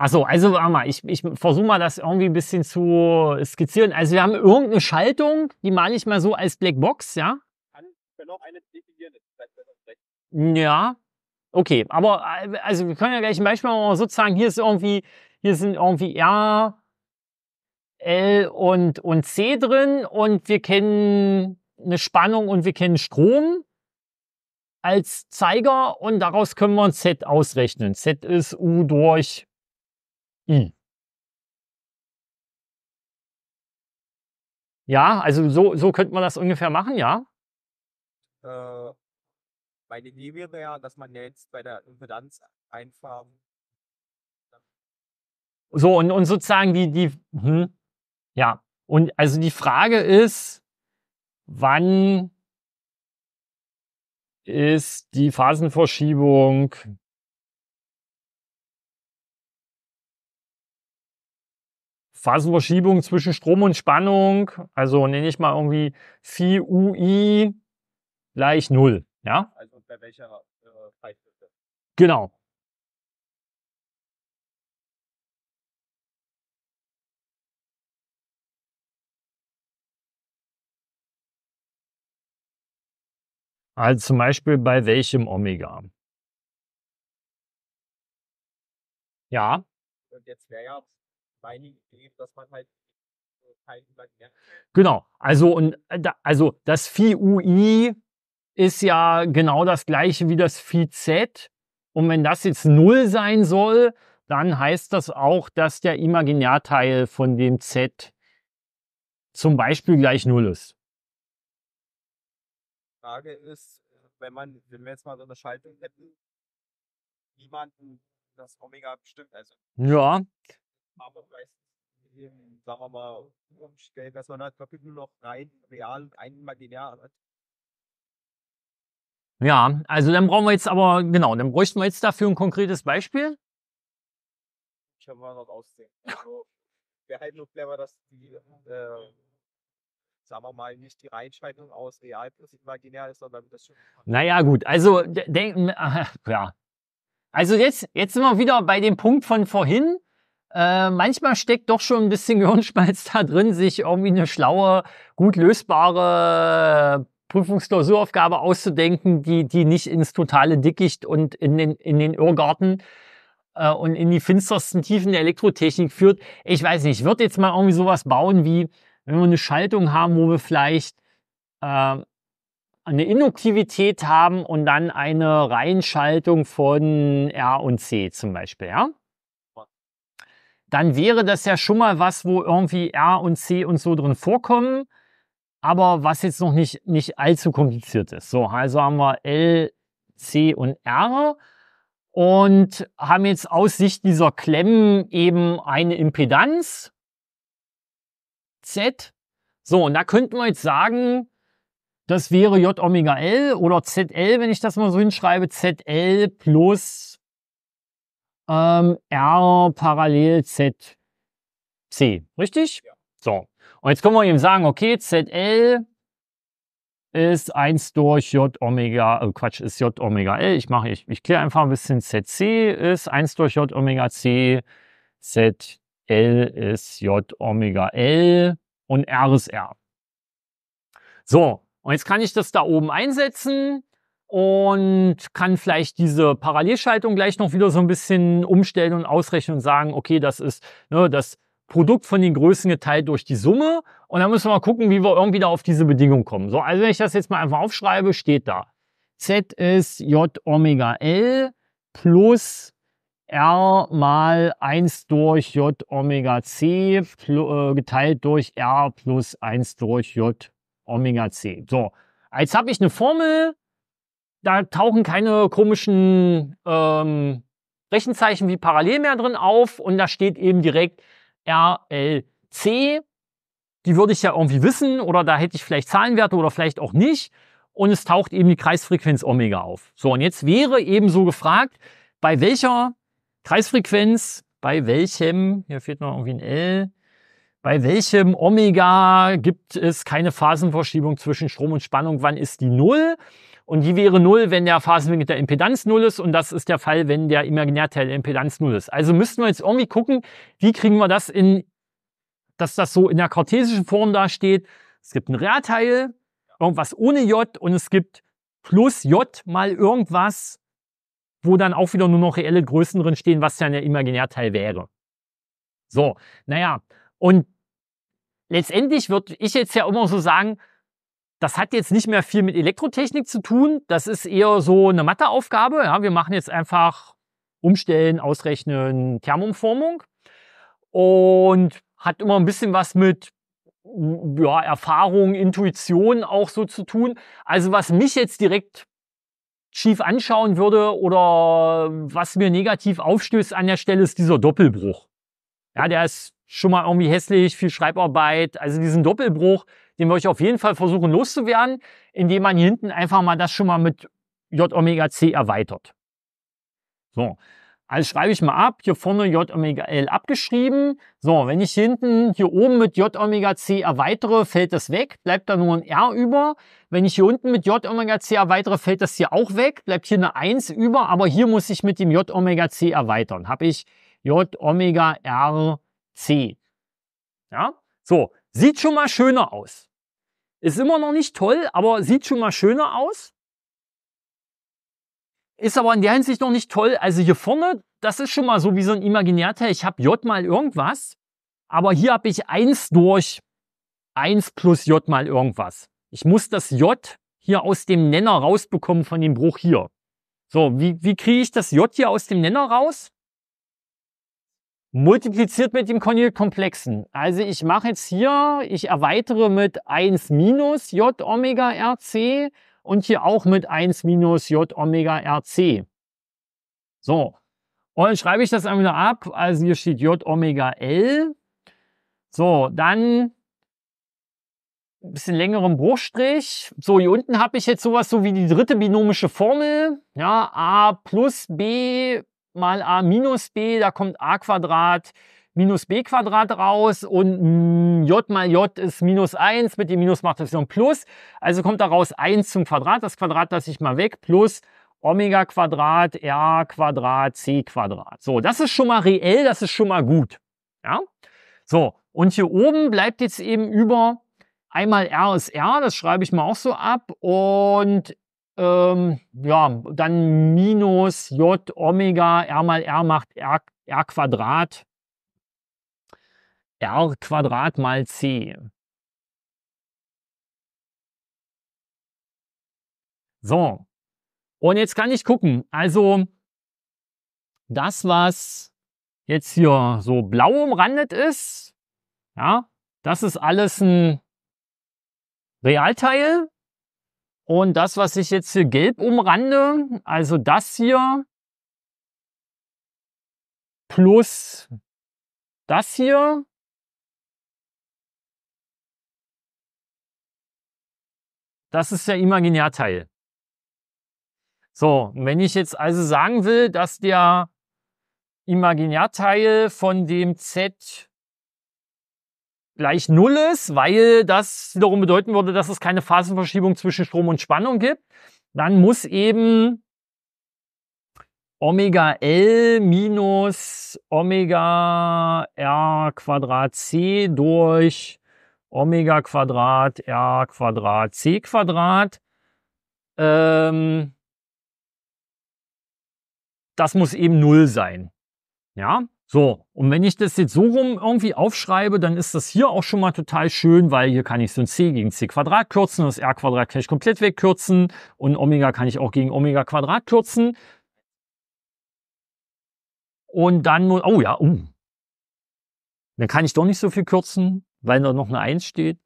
Achso, also warte mal, ich, ich versuche mal das irgendwie ein bisschen zu skizzieren. Also wir haben irgendeine Schaltung, die male ich mal so als Blackbox, ja? Kann, können auch eine definieren, Ja, okay, aber also wir können ja gleich ein Beispiel mal so sagen, hier ist irgendwie, hier sind irgendwie R, L und, und C drin und wir kennen eine Spannung und wir kennen Strom als Zeiger und daraus können wir ein Z ausrechnen. Z ist U durch Mhm. Ja, also so, so könnte man das ungefähr machen, ja. Äh, meine Idee wäre ja, dass man jetzt bei der Impedanz einfahren. So, und, und sozusagen die, die, hm, ja, und also die Frage ist, wann ist die Phasenverschiebung Phasenverschiebung zwischen Strom und Spannung, also nenne ich mal irgendwie Phi UI gleich 0. Ja? Also bei welcher äh, Genau. Also zum Beispiel bei welchem Omega? Ja. Und jetzt wäre ja dass man halt Genau, also, und, äh, also das Phi UI ist ja genau das gleiche wie das Phi Z. Und wenn das jetzt 0 sein soll, dann heißt das auch, dass der Imaginärteil von dem Z zum Beispiel gleich 0 ist. Die Frage ist, wenn, man, wenn wir jetzt mal so eine Schaltung hätten, niemanden das Omega bestimmt. Also. Ja, aber meistens, sagen wir mal, umstellen, dass man halt wirklich nur noch rein real und ein imaginär hat. Ja, also dann brauchen wir jetzt aber, genau, dann bräuchten wir jetzt dafür ein konkretes Beispiel. Ich habe mal noch aussehen. Also, wäre halt nur clever, dass die, äh, sagen wir mal, nicht die Reinschaltung aus real plus imaginär ist, sondern das schon. Naja, gut, also denken, äh, ja. Also jetzt, jetzt sind wir wieder bei dem Punkt von vorhin. Äh, manchmal steckt doch schon ein bisschen Gehirnschmalz da drin, sich irgendwie eine schlaue, gut lösbare Prüfungsklausuraufgabe auszudenken, die, die nicht ins totale Dickicht und in den, in den Irrgarten äh, und in die finstersten Tiefen der Elektrotechnik führt. Ich weiß nicht, ich würde jetzt mal irgendwie sowas bauen wie, wenn wir eine Schaltung haben, wo wir vielleicht äh, eine Induktivität haben und dann eine Reihenschaltung von R und C zum Beispiel, ja? dann wäre das ja schon mal was, wo irgendwie R und C und so drin vorkommen, aber was jetzt noch nicht, nicht allzu kompliziert ist. So, also haben wir L, C und R und haben jetzt aus Sicht dieser Klemmen eben eine Impedanz Z. So, und da könnten wir jetzt sagen, das wäre J Omega L oder ZL, wenn ich das mal so hinschreibe, ZL plus ähm, R parallel ZC, richtig? Ja. So, und jetzt können wir eben sagen, okay, ZL ist 1 durch J Omega, äh Quatsch, ist J Omega L. Ich mache, ich, ich kläre einfach ein bisschen. ZC ist 1 durch J Omega C, ZL ist J Omega L und R ist R. So, und jetzt kann ich das da oben einsetzen und kann vielleicht diese Parallelschaltung gleich noch wieder so ein bisschen umstellen und ausrechnen und sagen, okay, das ist ne, das Produkt von den Größen geteilt durch die Summe. Und dann müssen wir mal gucken, wie wir irgendwie da auf diese Bedingung kommen. So, also wenn ich das jetzt mal einfach aufschreibe, steht da. Z ist J Omega L plus R mal 1 durch J Omega C äh, geteilt durch R plus 1 durch J Omega C. So, jetzt habe ich eine Formel, da tauchen keine komischen ähm, Rechenzeichen wie parallel mehr drin auf und da steht eben direkt RLC. Die würde ich ja irgendwie wissen oder da hätte ich vielleicht Zahlenwerte oder vielleicht auch nicht. Und es taucht eben die Kreisfrequenz Omega auf. So, und jetzt wäre eben so gefragt, bei welcher Kreisfrequenz, bei welchem, hier fehlt noch irgendwie ein L, bei welchem Omega gibt es keine Phasenverschiebung zwischen Strom und Spannung? Wann ist die Null? Und die wäre null, wenn der Phasenwinkel der Impedanz null ist. Und das ist der Fall, wenn der Imaginärteil der Impedanz null ist. Also müssten wir jetzt irgendwie gucken, wie kriegen wir das in, dass das so in der kartesischen Form dasteht. Es gibt einen Realteil, irgendwas ohne J und es gibt plus J mal irgendwas, wo dann auch wieder nur noch reelle Größen drin stehen, was dann der Imaginärteil wäre. So, naja. Und letztendlich würde ich jetzt ja immer so sagen, das hat jetzt nicht mehr viel mit Elektrotechnik zu tun. Das ist eher so eine Matheaufgabe. Ja, wir machen jetzt einfach Umstellen, Ausrechnen, Thermumformung. Und hat immer ein bisschen was mit ja, Erfahrung, Intuition auch so zu tun. Also was mich jetzt direkt schief anschauen würde oder was mir negativ aufstößt an der Stelle ist dieser Doppelbruch. Ja, der ist schon mal irgendwie hässlich, viel Schreibarbeit. Also diesen Doppelbruch, den wir euch auf jeden Fall versuchen loszuwerden, indem man hier hinten einfach mal das schon mal mit J-Omega-C erweitert. So, also schreibe ich mal ab, hier vorne J-Omega-L abgeschrieben. So, wenn ich hinten hier oben mit J-Omega-C erweitere, fällt das weg, bleibt da nur ein R über. Wenn ich hier unten mit J-Omega-C erweitere, fällt das hier auch weg, bleibt hier eine 1 über, aber hier muss ich mit dem J-Omega-C erweitern. Habe ich J-Omega-R-C. Ja, so, sieht schon mal schöner aus. Ist immer noch nicht toll, aber sieht schon mal schöner aus. Ist aber in der Hinsicht noch nicht toll. Also hier vorne, das ist schon mal so wie so ein Imaginärteil. Ich habe J mal irgendwas, aber hier habe ich 1 durch 1 plus J mal irgendwas. Ich muss das J hier aus dem Nenner rausbekommen von dem Bruch hier. So, wie, wie kriege ich das J hier aus dem Nenner raus? multipliziert mit dem Konjugatkomplexen. Also ich mache jetzt hier, ich erweitere mit 1 minus J Omega RC und hier auch mit 1 minus J Omega RC. So. Und dann schreibe ich das einmal ab. Also hier steht J Omega L. So, dann ein bisschen längeren Bruchstrich. So, hier unten habe ich jetzt sowas so wie die dritte binomische Formel. Ja, a plus b mal a minus b, da kommt a Quadrat minus b Quadrat raus und mm, j mal j ist minus 1, mit dem Minus macht das so ein plus. Also kommt daraus 1 zum Quadrat, das Quadrat lasse ich mal weg, plus Omega Quadrat, R Quadrat, C Quadrat. So, das ist schon mal reell, das ist schon mal gut. Ja? So, und hier oben bleibt jetzt eben über einmal R ist R, das schreibe ich mal auch so ab und ähm, ja, dann minus J Omega R mal R macht R, R Quadrat. R Quadrat mal C. So. Und jetzt kann ich gucken. Also, das, was jetzt hier so blau umrandet ist, ja, das ist alles ein Realteil. Und das, was ich jetzt hier gelb umrande, also das hier plus das hier, das ist der Imaginärteil. So, wenn ich jetzt also sagen will, dass der Imaginärteil von dem Z gleich Null ist, weil das wiederum bedeuten würde, dass es keine Phasenverschiebung zwischen Strom und Spannung gibt, dann muss eben Omega L minus Omega R Quadrat C durch Omega Quadrat R Quadrat C Quadrat. Ähm, das muss eben Null sein. Ja, so, und wenn ich das jetzt so rum irgendwie aufschreibe, dann ist das hier auch schon mal total schön, weil hier kann ich so ein c gegen c Quadrat kürzen, das r Quadrat kann ich komplett wegkürzen und Omega kann ich auch gegen Omega Quadrat kürzen. Und dann, oh ja, uh. Dann kann ich doch nicht so viel kürzen, weil da noch eine 1 steht.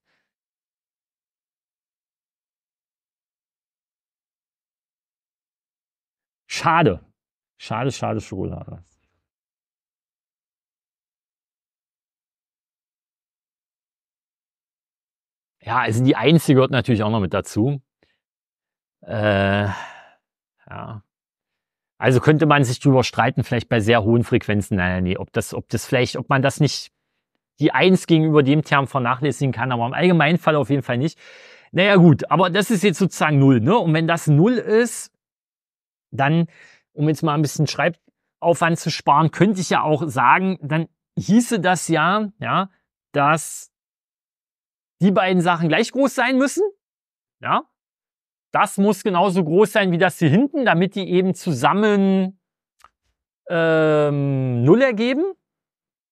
Schade. Schade, schade, Schokolade. Ja, also die Einzige gehört natürlich auch noch mit dazu. Äh, ja. Also könnte man sich drüber streiten, vielleicht bei sehr hohen Frequenzen. Nein, nee, ob das, ob das vielleicht, ob man das nicht die Eins gegenüber dem Term vernachlässigen kann, aber im allgemeinen Fall auf jeden Fall nicht. Naja, gut, aber das ist jetzt sozusagen Null, ne? Und wenn das Null ist, dann, um jetzt mal ein bisschen Schreibaufwand zu sparen, könnte ich ja auch sagen, dann hieße das ja, ja, dass die beiden Sachen gleich groß sein müssen. Ja, das muss genauso groß sein wie das hier hinten, damit die eben zusammen ähm, 0 ergeben.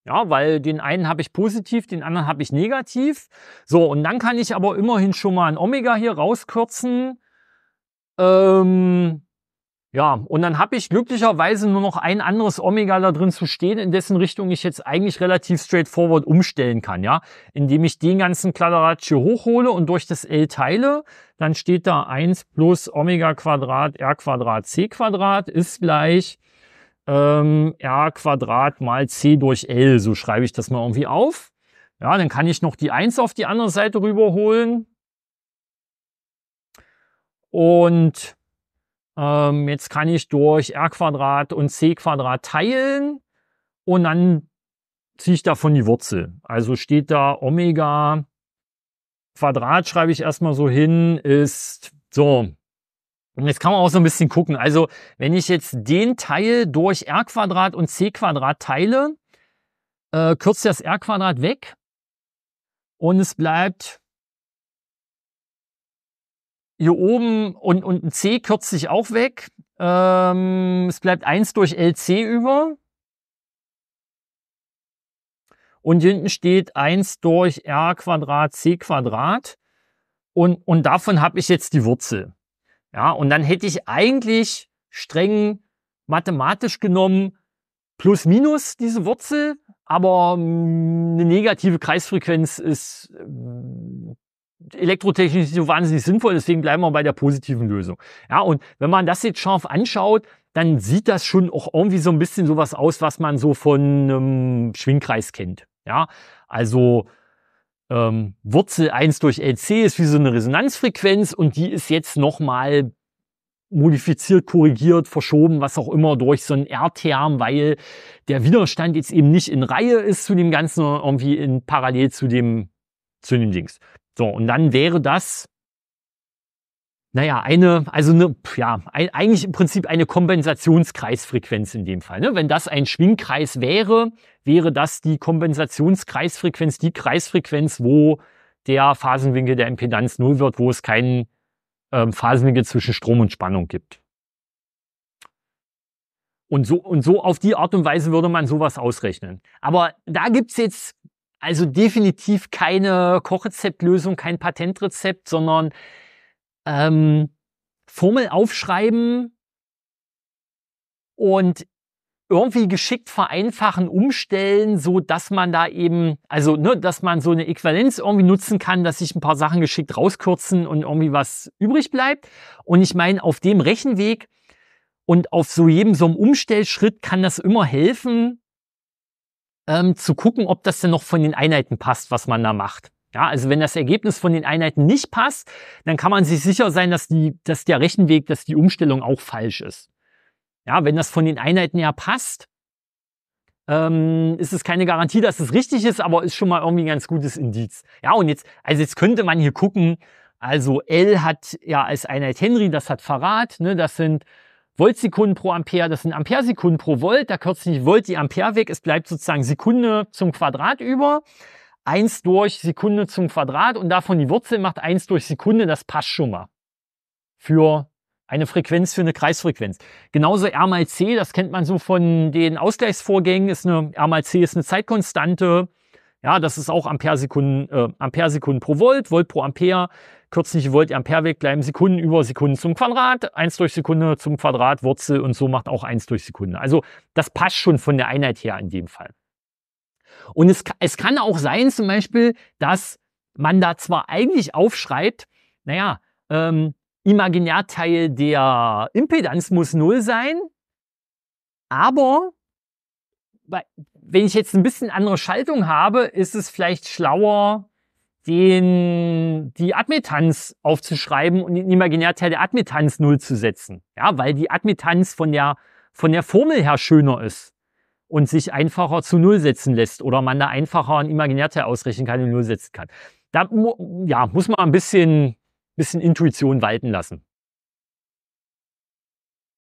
Ja, weil den einen habe ich positiv, den anderen habe ich negativ. So, und dann kann ich aber immerhin schon mal ein Omega hier rauskürzen. Ähm, ja, und dann habe ich glücklicherweise nur noch ein anderes Omega da drin zu stehen, in dessen Richtung ich jetzt eigentlich relativ straightforward umstellen kann, ja. Indem ich den ganzen Quadrat hier hochhole und durch das L teile, dann steht da 1 plus Omega Quadrat R Quadrat C Quadrat ist gleich ähm, R Quadrat mal C durch L. So schreibe ich das mal irgendwie auf. Ja, dann kann ich noch die 1 auf die andere Seite rüberholen. Und ähm, jetzt kann ich durch R und C teilen und dann ziehe ich davon die Wurzel. Also steht da Omega Quadrat, schreibe ich erstmal so hin, ist so. Und jetzt kann man auch so ein bisschen gucken. Also wenn ich jetzt den Teil durch R und C teile, äh, kürzt das R weg und es bleibt hier oben und, und ein C kürzt sich auch weg. Ähm, es bleibt 1 durch LC über. Und hier hinten steht 1 durch R Quadrat C Quadrat. Und, und davon habe ich jetzt die Wurzel. Ja, und dann hätte ich eigentlich streng mathematisch genommen plus minus diese Wurzel, aber hm, eine negative Kreisfrequenz ist hm, elektrotechnisch nicht so wahnsinnig sinnvoll, deswegen bleiben wir bei der positiven Lösung. Ja, und wenn man das jetzt scharf anschaut, dann sieht das schon auch irgendwie so ein bisschen sowas aus, was man so von einem Schwingkreis kennt. Ja, also ähm, Wurzel 1 durch LC ist wie so eine Resonanzfrequenz und die ist jetzt nochmal modifiziert, korrigiert, verschoben, was auch immer durch so einen R-Term, weil der Widerstand jetzt eben nicht in Reihe ist zu dem Ganzen, sondern irgendwie in parallel zu dem, zu dem Dings. So, und dann wäre das, naja, eine, also eine, ja, ein, eigentlich im Prinzip eine Kompensationskreisfrequenz in dem Fall. Ne? Wenn das ein Schwingkreis wäre, wäre das die Kompensationskreisfrequenz, die Kreisfrequenz, wo der Phasenwinkel der Impedanz null wird, wo es keinen ähm, Phasenwinkel zwischen Strom und Spannung gibt. Und so, und so auf die Art und Weise würde man sowas ausrechnen. Aber da gibt es jetzt also definitiv keine Kochrezeptlösung, kein Patentrezept, sondern ähm, Formel aufschreiben und irgendwie geschickt vereinfachen, umstellen, so dass man da eben, also ne, dass man so eine Äquivalenz irgendwie nutzen kann, dass sich ein paar Sachen geschickt rauskürzen und irgendwie was übrig bleibt. Und ich meine, auf dem Rechenweg und auf so jedem so einem Umstellschritt kann das immer helfen, ähm, zu gucken, ob das denn noch von den Einheiten passt, was man da macht. Ja, also wenn das Ergebnis von den Einheiten nicht passt, dann kann man sich sicher sein, dass, die, dass der Rechenweg, dass die Umstellung auch falsch ist. Ja, wenn das von den Einheiten her passt, ähm, ist es keine Garantie, dass es richtig ist, aber ist schon mal irgendwie ein ganz gutes Indiz. Ja, und jetzt, also jetzt könnte man hier gucken, also L hat ja als Einheit Henry, das hat Verrat, ne, das sind Voltsekunden pro Ampere, das sind Amperesekunden pro Volt, da kürzt sich Volt die Ampere weg, es bleibt sozusagen Sekunde zum Quadrat über. 1 durch Sekunde zum Quadrat und davon die Wurzel macht 1 durch Sekunde, das passt schon mal. Für eine Frequenz für eine Kreisfrequenz. Genauso R mal C, das kennt man so von den Ausgleichsvorgängen, ist eine, R mal C ist eine Zeitkonstante, ja, das ist auch Amperesekunden, äh, Amperesekunden pro Volt, Volt pro Ampere, kürzliche Volt Ampere weg bleiben Sekunden über Sekunden zum Quadrat, 1 durch Sekunde zum Quadrat, Wurzel und so macht auch 1 durch Sekunde. Also das passt schon von der Einheit her in dem Fall. Und es, es kann auch sein zum Beispiel, dass man da zwar eigentlich aufschreibt, naja, ähm, Imaginärteil der Impedanz muss null sein, aber wenn ich jetzt ein bisschen andere Schaltung habe, ist es vielleicht schlauer, den, die Admittanz aufzuschreiben und den Imaginärteil der Admittanz null zu setzen. Ja, weil die Admittanz von der, von der Formel her schöner ist und sich einfacher zu Null setzen lässt oder man da einfacher einen Imaginärteil ausrechnen kann und Null setzen kann. Da ja, muss man ein bisschen, bisschen Intuition walten lassen.